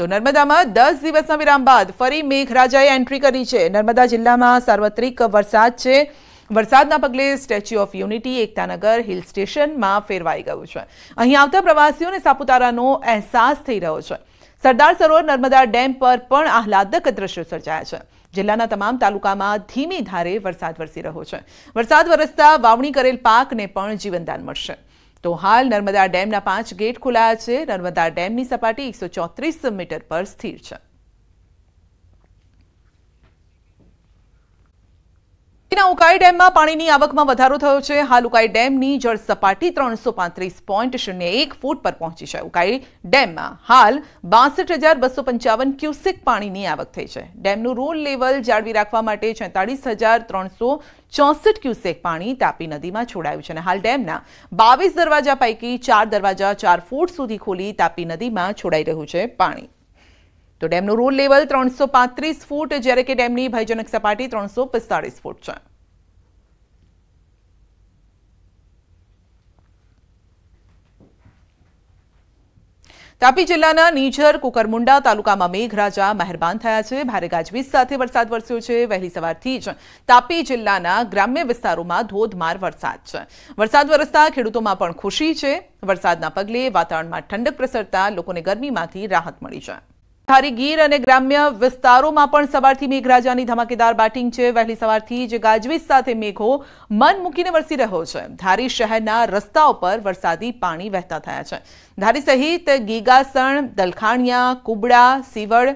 તો નર્મદામાં દસ દિવસના વિરામ બાદ ફરી મેઘરાજાએ એન્ટ્રી કરી છે નર્મદા જિલ્લામાં સાર્વત્રિક વરસાદ છે વરસાદના પગલે statue of unity Ektanagar hill સ્ટેશનમાં ફેરવાઈ ગયું છે અહીં આવતા પ્રવાસીઓને સાપુતારાનો અહેસાસ થઈ રહ્યો છે સરદાર સરોવર નર્મદા ડેમ પર પણ આહલાદક દ્રશ્યો સર્જાયા છે જિલ્લાના તમામ તાલુકામાં ધીમી ધારે વરસાદ વરસી રહ્યો છે વરસાદ વરસતા વાવણી કરેલ પાકને પણ જીવનદાન મળશે તો હાલ નર્મદા ડેમના પાંચ ગેટ ખોલાયા છે નર્મદા ડેમની સપાટી એકસો ચોત્રીસ મીટર પર સ્થિર છે ના ઉકાઈ ડેમમાં પાણીની આવકમાં વધારો થયો છે હાલ ઉકાઈ ડેમની જળ સપાટી 335.01 ફૂટ પર પહોંચી છે ઉકાઈ ડેમમાં હાલ 62255 ક્યુસેક પાણીની આવક થઈ છે ડેમનો રોલ લેવલ જાળવી રાખવા માટે 43364 ક્યુસેક પાણી તાપી નદીમાં છોડાયું છે અને હાલ ડેમના 22 દરવાજા પૈકી 4 દરવાજા 4 ફૂટ સુધી ખોલી તાપી નદીમાં છોડાઈ રહ્યું છે પાણી તો ડેમનો રોલ લેવલ 335 ફૂટ જ્યારે કે ડેમની ભયજનક સપાટી 345 ફૂટ છે તાપી જિલ્લાના નીજર કુકરમુંડા તાલુકામાં મેઘરાજા મહેરબાન થયા છે ભારે ગાજવીજ સાથે વરસાદ વરસ્યો છે વહેલી સવારથી જ તાપી જિલ્લાના ગ્રામ્ય વિસ્તારોમાં ધોધમાર વરસાદ છે વરસાદ વરસતા ખેડૂતોમાં પણ ખુશી છે વરસાદના પગલે વાતાવરણમાં ઠંડક પ્રસરતા લોકોને ગરમીમાંથી રાહત મળી છે ધારી ગીર અને ગ્રામ્ય વિસ્તારોમાં પણ સવારથી મેઘરાજાની ધમાકેદાર બેટિંગ છે વહેલી સવારથી જ ગાજવીજ સાથે મેઘો મન મૂકીને વરસી રહ્યો છે ધારી શહેરના રસ્તાઓ પર વરસાદી પાણી વહેતા થયા છે ધારી સહિત ગીગાસણ દલખાણિયા કુબડા સીવડ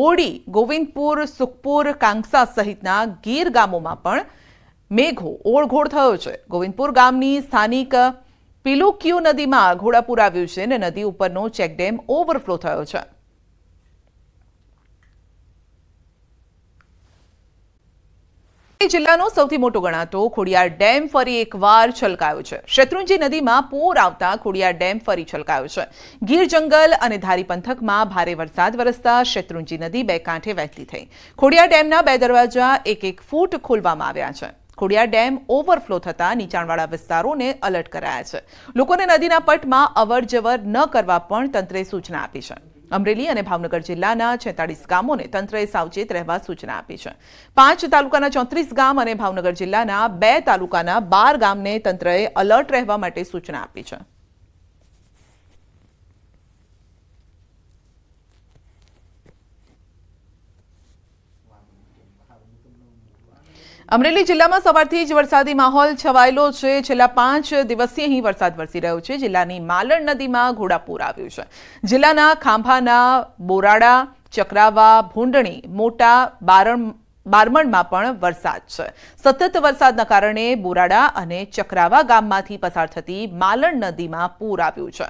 બોડી ગોવિંદપુર સુખપુર કાંગસા સહિતના ગીર ગામોમાં પણ મેઘો ઓળઘોળ થયો છે ગોવિંદપુર ગામની સ્થાનિક પિલુક્યુ નદીમાં ઘોડાપુર આવ્યું છે અને નદી ઉપરનો ચેકડેમ ઓવરફ્લો થયો છે અરવલ્લી જિલ્લાનો સૌથી મોટો ગણાતો ખોડિયાર ડેમ ફરી એકવાર છલકાયો છે શત્રુંજી નદીમાં પૂર આવતા ખોડિયાર ડેમ ફરી છલકાયો છે ગીર જંગલ અને ધારી પંથકમાં ભારે વરસાદ વરસતા શત્રુંજી નદી બે કાંઠે વહેતી થઈ ખોડિયાર ડેમના બે દરવાજા એક એક ફૂટ ખોલવામાં આવ્યા છે ખોડિયાર ડેમ ઓવરફ્લો થતા નીચાણવાળા વિસ્તારોને અલર્ટ કરાયા છે લોકોને નદીના પટમાં અવર જવર ન કરવા પણ તંત્રે સૂચના આપી છે અમરેલી અને ભાવનગર જિલ્લાના છેતાળીસ ગામોને તંત્રએ સાવચેત રહેવા સૂચના આપી છે પાંચ તાલુકાના ચોત્રીસ ગામ અને ભાવનગર જિલ્લાના બે તાલુકાના બાર ગામને તંત્રએ અલર્ટ રહેવા માટે સૂચના આપી છે અમરેલી જિલ્લામાં સવારથી જ વરસાદી માહોલ છવાયેલો છે છેલ્લા પાંચ દિવસથી અહીં વરસાદ વરસી રહ્યો છે જિલ્લાની માલણ નદીમાં ઘોડાપૂર આવ્યું છે જિલ્લાના ખાંભાના બોરાડા ચક્રાવા ભૂંડણી મોટા બારણ બારમણમાં પણ વરસાદ છે સતત વરસાદના કારણે બોરાડા અને ચક્રાવા ગામમાંથી પસાર થતી માલણ નદીમાં પૂર આવ્યું છે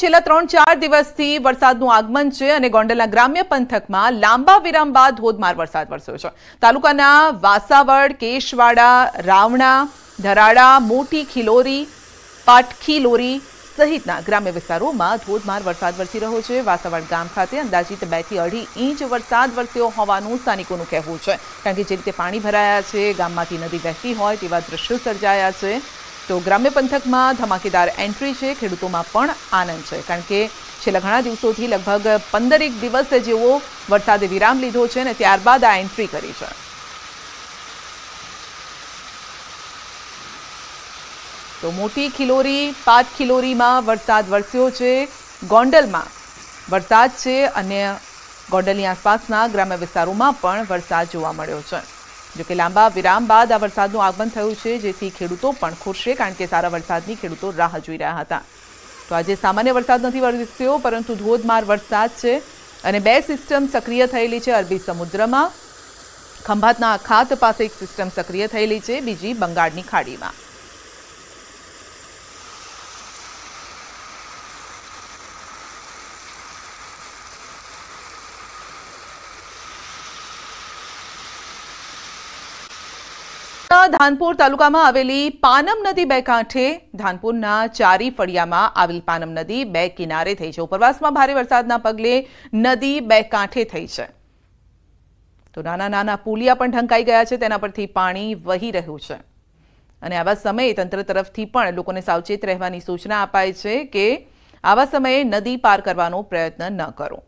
છેલ્લા ત્રણ ચાર દિવસથી વરસાદનું આગમન છે અને ગોંડલના ગ્રામ્ય પંથકમાં લાંબા વિરામ બાદ ધોધમાર વરસાદ વરસ્યો છે તાલુકાના વાસાવડ કેશવાડા રાવણા ધરાડા મોટી ખીલોરી પાટખી લોરી સહિતના ગ્રામ્ય વિસ્તારોમાં ધોધમાર વરસાદ વરસી રહ્યો છે વાસાવડ ગામ ખાતે અંદાજિત બે થી અઢી ઇંચ વરસાદ વરસ્યો હોવાનું સ્થાનિકોનું કહેવું છે કારણ કે જે રીતે પાણી ભરાયા છે ગામમાંથી નદી વહેતી હોય તેવા દ્રશ્યો સર્જાયા છે તો ગ્રામ્ય પંથકમાં ધમાકેદાર એન્ટ્રી છે ખેડૂતોમાં પણ આનંદ છે કારણ કે છેલ્લા ઘણા દિવસોથી લગભગ પંદરેક દિવસ જેવો વરસાદે વિરામ લીધો છે અને ત્યારબાદ આ એન્ટ્રી કરી છે તો મોટી ખિલોરી પાંચ ખિલોરીમાં વરસાદ વરસ્યો છે ગોંડલમાં વરસાદ છે અને ગોંડલની આસપાસના ગ્રામ્ય વિસ્તારોમાં પણ વરસાદ જોવા મળ્યો છે જોકે લાંબા વિરામ બાદ આ વરસાદનું આગમન થયું છે જેથી ખેડૂતો પણ ખુશ છે કારણ કે સારા વરસાદની ખેડૂતો રાહ જોઈ રહ્યા હતા તો આજે સામાન્ય વરસાદ નથી વરસ્યો પરંતુ ધોધમાર વરસાદ છે અને બે સિસ્ટમ સક્રિય થયેલી છે અરબી સમુદ્રમાં ખંભાતના અખાત પાસે એક સિસ્ટમ સક્રિય થયેલી છે બીજી બંગાળની ખાડીમાં ધાનપુર તાલુકામાં આવેલી પાનમ નદી બે કાંઠે ધાનપુરના ચારી ફળિયામાં આવેલ પાનમ નદી બે કિનારે થઈ છે ઉપરવાસમાં ભારે વરસાદના પગલે નદી બે કાંઠે થઈ છે તો નાના નાના પુલિયા પણ ઢંકાઈ ગયા છે તેના પરથી પાણી વહી રહ્યું છે અને આવા સમયે તંત્ર તરફથી પણ લોકોને સાવચેત રહેવાની સૂચના અપાય છે કે આવા સમયે નદી પાર કરવાનો પ્રયત્ન ન કરો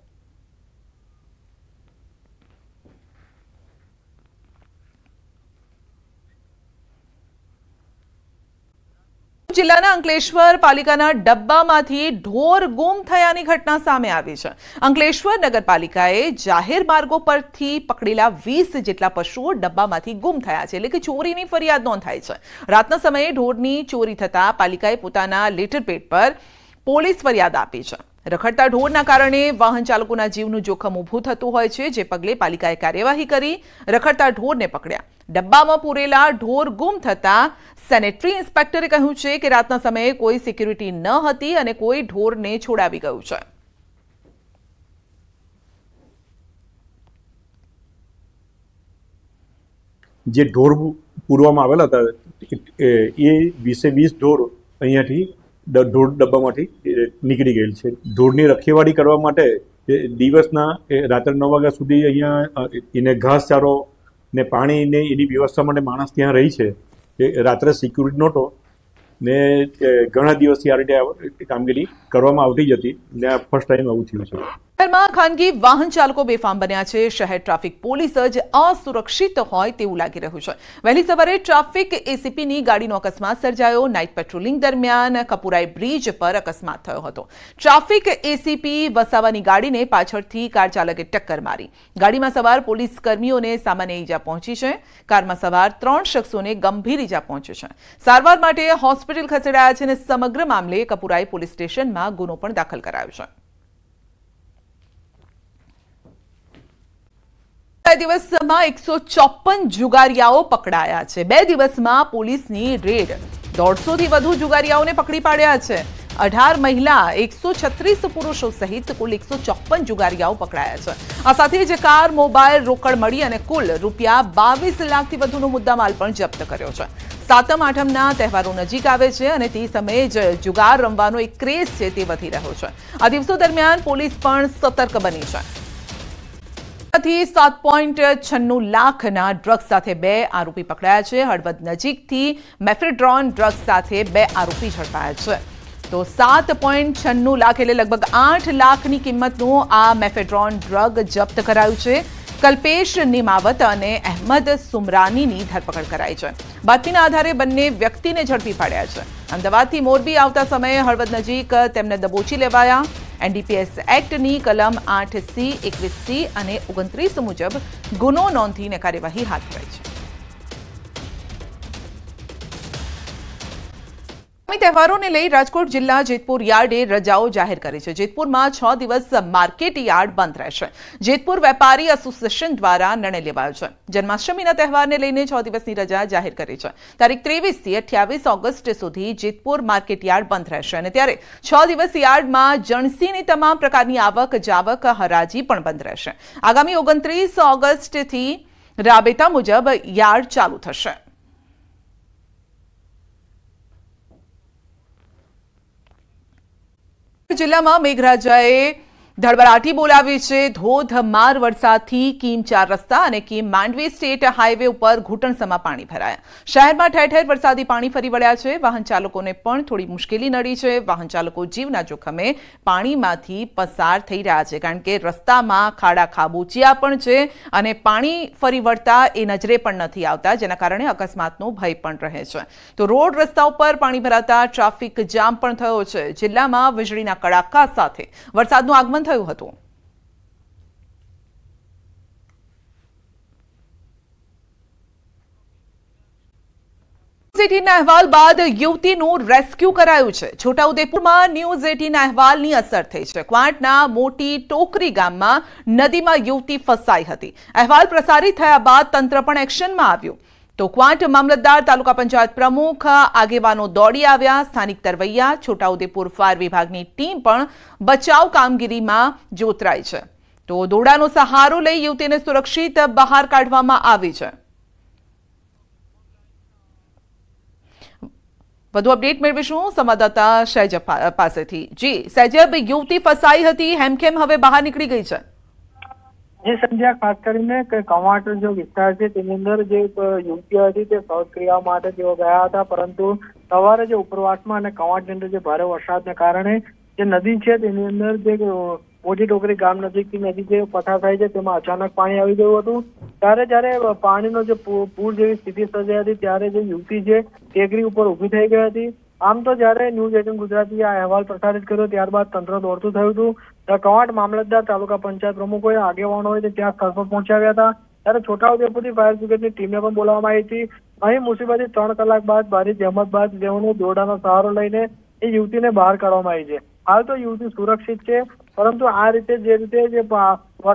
જિલ્લાના અંકલેશ્વર પાલિકાના ડબ્બામાંથી ઢોર ગુમ થયાની ઘટના સામે આવી છે અંકલેશ્વર નગરપાલિકાએ જાહેર માર્ગો પરથી પકડેલા વીસ જેટલા પશુઓ ડબ્બામાંથી ગુમ થયા છે એટલે કે ચોરીની ફરિયાદ નોંધાય છે રાતના સમયે ઢોરની ચોરી થતાં પાલિકાએ પોતાના લેટર પેડ પર પોલીસ ફરિયાદ આપી છે રખડતા ઢોરના કારણે વાહન ચાલકોના જીવનું જોખમ ઊભું થતું હોય છે જે પગલે પાલિકાએ કાર્યવાહી કરી રખડતા ઢોરને પકડ્યા ડબ્બામાં પૂરેલા ઢોર ગુમ થતા સેનેટરી ઇન્સ્પેક્ટરે કહ્યું છે કે રાતના સમયે કોઈ સિક્યુરિટી ન હતી અને કોઈ ઢોરને છોડાવી ગયું છે જે ઢોર પૂરવામાં આવેલા હતા એ વીસે વીસ ઢોર અહીંયાથી ધૂળ ડબ્બામાંથી નીકળી ગયેલ છે ધૂળની રખેવાળી કરવા માટે દિવસના રાત્રે નવ વાગ્યા સુધી અહીંયા એને ઘાસચારો ને પાણીને એની વ્યવસ્થા માટે માણસ ત્યાં રહી છે રાત્રે સિક્યુરિટી નહોતો ને ઘણા દિવસથી આ રીતે કામગીરી કરવામાં આવતી જ હતી ને ફર્સ્ટ ટાઈમ આવું થયું છે શહેરમાં ખાનગી વાહન ચાલકો બેફામ બન્યા છે શહેર ટ્રાફિક પોલીસ જ અસુરક્ષિત હોય તેવું લાગી રહ્યું છે વહેલી સવારે ટ્રાફિક એસીપીની ગાડીનો અકસ્માત સર્જાયો નાઇટ પેટ્રોલિંગ દરમિયાન કપુરાઈ બ્રિજ પર અકસ્માત થયો હતો ટ્રાફિક એસીપી વસાવાની ગાડીને પાછળથી કાર ચાલકે ટક્કર મારી ગાડીમાં સવાર પોલીસ કર્મીઓને સામાન્ય ઈજા પહોંચી છે કારમાં સવાર ત્રણ શખ્સોને ગંભીર ઈજા પહોંચી છે સારવાર માટે હોસ્પિટલ હોસ્પિટલ ખસેડાયા છે અને સમગ્ર મામલે કપુરાઈ પોલીસ સ્ટેશનમાં ગુનો પણ દાખલ કરાયો છે બે દિવસમાં એકસો ચોપન જુગારિયાઓ પકડાયા છે બે દિવસમાં પોલીસની રેડ દોઢસોથી વધુ જુગારીયાઓને પકડી પાડ્યા છે અઢાર મહિલા એકસો છત્રીસ પુરુષો સહિત કુલ એકસો ચોપન જુગારીયાઓ પકડાયા છે આ સાથે જ કાર મોબાઈલ રોકડ મળી અને કુલ રૂપિયા બાવીસ લાખથી વધુનો મુદ્દામાલ પણ જપ્ત કર્યો છે સાતમ આઠમના તહેવારો નજીક આવે છે અને તે સમયે જ જુગાર રમવાનો એક ક્રેઝ છે તે વધી રહ્યો છે આ દિવસો દરમિયાન પોલીસ પણ સતર્ક બની છે થી 7.96 લાખના ડ્રગ સાથે બે આરોપી પકડાયા છે હળવદ નજીકથી મેફિડ્રોન ડ્રગ સાથે બે આરોપી ઝડપાયા છે તો 7.96 લાખ એટલે લગભગ 8 લાખ ની કિંમતનો આ મેફિડ્રોન ડ્રગ જપ્ત કરાયો છે કલ્પેશ નિમાવત અને અહમદ સુમરાનીની ધરપકડ કરાઈ છે બાકીના આધારે બનنے વ્યક્તિને ઝડપી પાડ્યા છે અમદાવાદથી મોરબી આવતા સમયે હળવદ નજીક તેમણે દબોચી લેવાયા એનડીપીએસ એક્ટની કલમ આઠ સી એકવીસ સી અને ઓગણત્રીસ મુજબ ગુનો નોંધીને કાર્યવાહી હાથ ધરાઈ છે તહેવારોને લઈ રાજકોટ જિલ્લા જેતપુર યાર્ડે રજાઓ જાહેર કરી છે જેતપુરમાં છ દિવસ માર્કેટ યાર્ડ બંધ રહેશે જેતપુર વેપારી એસોસિએશન દ્વારા નિર્ણય લેવાયો છે જન્માષ્ટમીના તહેવારને લઈને છ દિવસની રજા જાહેર કરી છે તારીખ ત્રેવીસથી અઠ્યાવીસ ઓગસ્ટ સુધી જેતપુર માર્કેટ યાર્ડ બંધ રહેશે અને ત્યારે છ દિવસ યાર્ડમાં જણસીની તમામ પ્રકારની આવક જાવક હરાજી પણ બંધ રહેશે આગામી ઓગણત્રીસ ઓગસ્ટથી રાબેતા મુજબ યાર્ડ ચાલુ થશે જિલ્લામાં મેઘરાજાએ ધડબડાટી બોલાવી છે ધોધમાર વરસાદથી કીમ ચાર રસ્તા અને કીમ માંડવી સ્ટેટ હાઈવે ઉપર ઘૂંટણસમાં પાણી ભરાયા શહેરમાં ઠેર ઠેર વરસાદી પાણી ફરી વળ્યા છે વાહન ચાલકોને પણ થોડી મુશ્કેલી નડી છે વાહન ચાલકો જીવના જોખમે પાણીમાંથી પસાર થઈ રહ્યા છે કારણ કે રસ્તામાં ખાડા ખાબોચિયા પણ છે અને પાણી ફરી વળતા એ નજરે પણ નથી આવતા જેના કારણે અકસ્માતનો ભય પણ રહે છે તો રોડ રસ્તા ઉપર પાણી ભરાતા ટ્રાફિક જામ પણ થયો છે જિલ્લામાં વીજળીના કડાકા સાથે વરસાદનું આગમન પણ થયું અહેવાલ બાદ યુવતીનું રેસ્ક્યુ કરાયું છે છોટાઉદેપુરમાં ન્યૂઝ એટીન અહેવાલની અસર થઈ છે ક્વાંટના મોટી ટોકરી ગામમાં નદીમાં યુવતી ફસાઈ હતી અહેવાલ પ્રસારિત થયા બાદ તંત્ર પણ એક્શનમાં આવ્યું તો ક્વાંટ મામલતદાર તાલુકા પંચાયત પ્રમુખ આગેવાનો દોડી આવ્યા સ્થાનિક તરવૈયા છોટાઉદેપુર ફાયર વિભાગની ટીમ પણ બચાવ કામગીરીમાં જોતરાય છે તો દોડાનો સહારો લઈ યુવતીને સુરક્ષિત બહાર કાઢવામાં આવી છે વધુ અપડેટ મેળવીશું સંવાદદાતા સૈજબ પાસેથી જી સૈજબ યુવતી ફસાઈ હતી હેમખેમ હવે બહાર નીકળી ગઈ છે જે સંધ્યા ખાસ કરીને કવાટ જો વિસ્તાર છે તેની અંદર જે યુવતીઓ હતી તે ક્રિયા માટે તેઓ ગયા હતા પરંતુ સવારે જે ઉપરવાસમાં અને કવાટની અંદર જે ભારે વરસાદને કારણે જે નદી છે તેની અંદર જે મોટી ટોકરી ગામ નજીકથી નદી જે પસાર થાય છે તેમાં અચાનક પાણી આવી ગયું હતું ત્યારે જયારે પાણીનો જે પૂર જેવી સ્થિતિ સર્જાઈ હતી ત્યારે જે યુવતી છે ટેકરી ઉપર ઊભી થઈ ગઈ હતી આમ તો જયારે ન્યૂઝ એટીન ગુજરાતીએ આ અહેવાલ પ્રસારિત કર્યો ત્યારબાદ તંત્ર દોડતું થયું હતું કવાંટ મામલતદાર તાલુકા પંચાયત પ્રમુખોએ આગેવાનો ત્યાં સ્થળ પર પહોંચાવ્યા હતા ત્યારે છોટાઉદેપુરથી ફાયર બ્રિગેડની ટીમને પણ બોલાવવામાં આવી હતી અહીં મુસીબતથી ત્રણ કલાક બાદ ભારે જહેમત બાદ તેઓને દોરડાનો સહારો લઈને એ યુવતીને બહાર કાઢવામાં આવી છે હાલ તો યુવતી સુરક્ષિત છે પરંતુ આ રીતે જે રીતે જે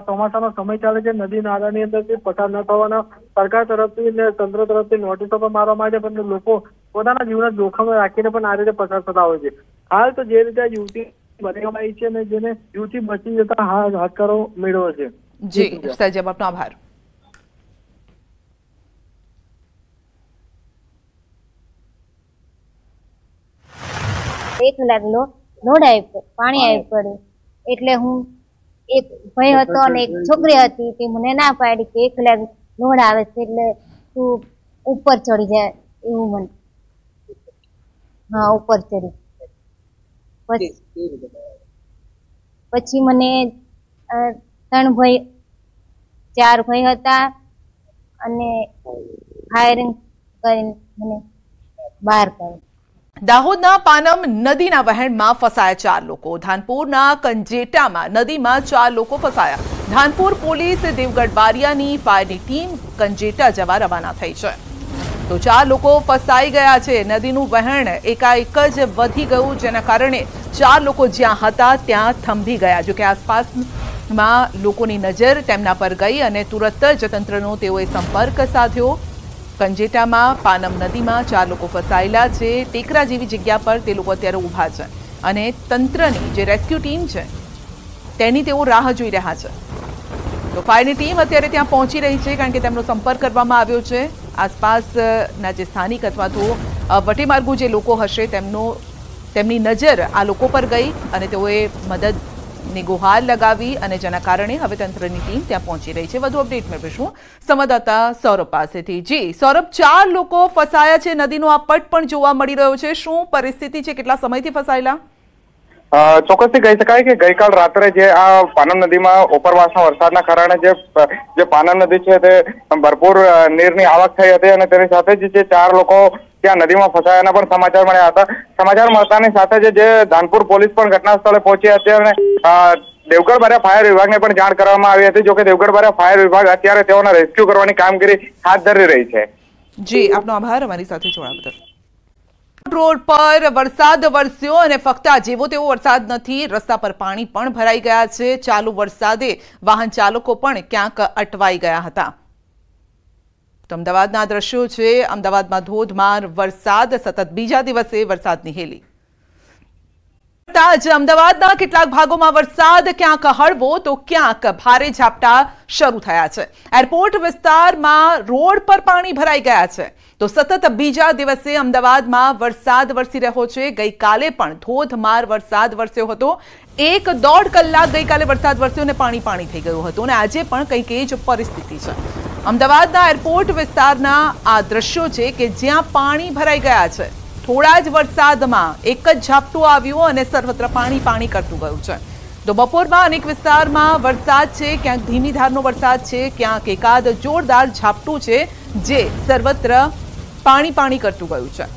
ચોમાસાનો સમય ચાલે છે નદી નાળાની અંદરથી પસાર ન થવાના સરકાર તરફથી ને તંત્ર તરફથી નોટિસો પણ મારવામાં આવે છે પરંતુ લોકો પોતાના જીવનના જોખમ રાખીને પણ આ રીતે પસાર થતા હોય છે હાલ તો જે રીતે યુવતી બનાવાઈ છે અને જેને યુથી બચી જતા હાથકારો મેળવ્યો છે જી સાહેબ આપનો આભાર એક કલાક લોડ આવી પાણી આવી પડ્યું એટલે હું એક ભાઈ હતો અને એક છોકરી હતી તે મને ના પાડી કે એક લાગ લોડ આવે છે એટલે તું ઉપર ચડી જાય એવું મને હા ઉપર ચડી પછી કેવી રીતે પછી મને ત્રણ ભાઈ ચાર ભાઈ હતા અને ફાયરિંગ કરીને મને બહાર કર્યો દાહોદના પાનમ નદીના વહેણમાં ફસાયા ચાર લોકો ધાનપુરના કંજેટામાં નદીમાં ચાર લોકો ફસાયા ધાનપુર પોલીસ દેવગઢ બારિયાની ફાયરની ટીમ કંજેટા જવા રવાના થઈ છે તો ચાર લોકો ફસાઈ ગયા છે નદીનું વહેણ એકા એક જ વધી ગયું જેના કારણે ચાર લોકો જ્યાં હતા ત્યાં થંભી ગયા જો કે આસપાસ માં લોકો ની નજર તેમના પર ગઈ અને તુરંત જતંત્રનો તેઓ સંપર્ક સાધો કંજેટામાં પાનમ નદીમાં ચાર લોકો ફસાયલા છે ટેકરા જેવી જગ્યા પર તે લોકો અત્યારે ઊભા છે અને તંત્રની જે રેસ્ક્યુ ટીમ છે તેની તેઓ રાહ જોઈ રહ્યા છે તો ફાયરની ટીમ અત્યારે ત્યાં પહોંચી રહી છે કારણ કે તેમનો સંપર્ક કરવામાં આવ્યો છે આસપાસના જે સ્થાનિક અથવા તો વટેમાર્ગુ જે લોકો હશે તેમનો તેમની નજર આ લોકો પર ગઈ અને તેઓએ મદદની ગુહાર લગાવી અને જેના કારણે હવે તંત્રની ટીમ ત્યાં પહોંચી રહી છે વધુ અપડેટ મેળવીશું સંવાદદાતા સૌરભ પાસેથી જી સૌરભ ચાર લોકો ફસાયા છે નદીનો આ પટ પણ જોવા મળી રહ્યો છે શું પરિસ્થિતિ છે કેટલા સમયથી ફસાયેલા ચોક્કસથી કહી શકાય કે ગઈકાલ રાત્રે જે આ પાનન નદીમાં ઉપરવાસના વરસાદના કારણે જે જે પાનન નદી છે તે ભરપૂર નીરની આવક થઈ હતી અને તેની સાથે જ જે ચાર લોકો ત્યાં નદીમાં ફસાયાના પણ સમાચાર મળ્યા હતા સમાચાર મળતાની સાથે જ જે ધાનપુર પોલીસ પણ ઘટના સ્થળે પહોંચી હતી અને દેવગઢ બારા ફાયર વિભાગને પણ જાણ કરવામાં આવી હતી જોકે દેવગઢ બારા ફાયર વિભાગ અત્યારે તેઓને રેસ્ક્યુ કરવાની કામગીરી હાથ ધરી રહી છે જી આપનો આભાર અમારી સાથે જોડાવા બદલ રોડ પર વરસાદ વરસ્યો અને ફક્ત જેવો તેવો વરસાદ નથી રસ્તા પર પાણી પણ ભરાઈ ગયા છે ચાલુ વરસાદે વાહન ચાલકો પણ ક્યાંક અટવાઈ ગયા હતા તો અમદાવાદના દ્રશ્યો છે અમદાવાદમાં ધોધમાર વરસાદ સતત બીજા દિવસે વરસાદની હેલી તાજ અમદાવાદમાં કેટલાક ભાગોમાં વરસાદ ક્યાં કહળવો તો ક્યાંક ભારે ઝાપટા શરૂ થયા છે એરપોર્ટ વિસ્તારમાં રોડ પર પાણી ભરાઈ ગયા છે તો સતત બીજા દિવસથી અમદાવાદમાં વરસાદ વર્ષી રહ્યો છે ગઈ કાલે પણ ધોધમાર વરસાદ વર્ષ્યો હતો એક દોઢ કલાક ગઈ કાલે વરસાદ વર્ષ્યો ને પાણી પાણી થઈ ગયું હતું અને આજે પણ કંઈક એ જ પરિસ્થિતિ છે અમદાવાદના એરપોર્ટ વિસ્તારના આ દ્રશ્યો છે કે જ્યાં પાણી ભરાઈ ગયા છે થોડા જ વરસાદમાં એક જ ઝાપટું આવ્યું અને સર્વત્ર પાણી પાણી કરતું ગયું છે તો બપોરમાં અનેક વિસ્તારમાં વરસાદ છે ક્યાંક ધીમી ધારનો વરસાદ છે ક્યાંક એકાદ જોરદાર ઝાપટું છે જે સર્વત્ર પાણી પાણી કરતું ગયું છે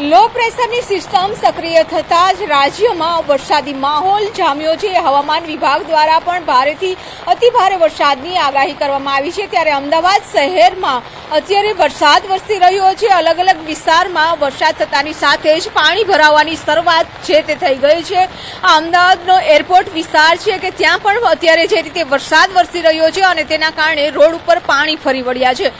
લો પ્રેશરની સિસ્ટમ સક્રિય થતાં જ રાજ્યમાં વરસાદી માહોલ જામ્યો છે હવામાન વિભાગ દ્વારા પણ ભારેથી અતિભારે વરસાદની આગાહી કરવામાં આવી છે ત્યારે અમદાવાદ શહેરમાં અત્યારે વરસાદ વરસી રહ્યો છે અલગ અલગ વિસ્તારમાં વરસાદ થતાની સાથે જ પાણી ભરાવાની શરૂઆત છે તે થઈ ગઈ છે અમદાવાદનો એરપોર્ટ વિસ્તાર છે કે ત્યાં પણ અત્યારે જે રીતે વરસાદ વરસી રહ્યો છે અને તેના કારણે રોડ ઉપર પાણી ફરી વળ્યા છે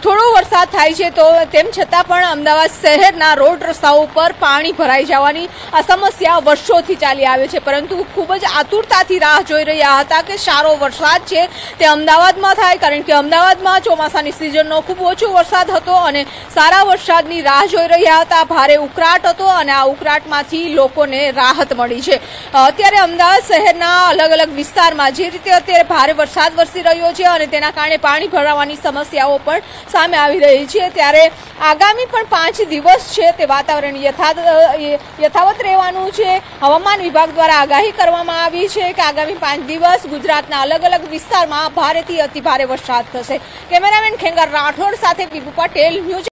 થોડો વરસાદ થાય છે તો તેમ છતાં પણ અમદાવાદ શહેરના રોડ રોડ રસ્તાઓ પર પાણી ભરાઈ જવાની આ સમસ્યા વર્ષોથી ચાલી આવે છે પરંતુ ખૂબ જ આતુરતાથી રાહ જોઈ રહ્યા હતા કે સારો વરસાદ છે તે અમદાવાદમાં થાય કારણ કે અમદાવાદમાં ચોમાસાની સિઝનનો ખૂબ ઓછો વરસાદ હતો અને સારા વરસાદની રાહ જોઈ રહ્યા હતા ભારે ઉકળાટ હતો અને આ ઉકળાટમાંથી લોકોને રાહત મળી છે અત્યારે અમદાવાદ શહેરના અલગ અલગ વિસ્તારમાં જે રીતે અત્યારે ભારે વરસાદ વરસી રહ્યો છે અને તેના કારણે પાણી ભરાવાની સમસ્યાઓ પણ સામે આવી રહી છે ત્યારે આગામી પણ પાંચ દિવસ છે તે વાતાવરણ યથાવત રહેવાનું છે હવામાન વિભાગ દ્વારા આગાહી કરવામાં આવી છે કે આગામી પાંચ દિવસ ગુજરાતના અલગ અલગ વિસ્તારમાં ભારેથી અતિભારે વરસાદ થશે કેમેરામેન ખેંગાર રાઠોડ સાથે પીપુ પટેલ ન્યૂઝ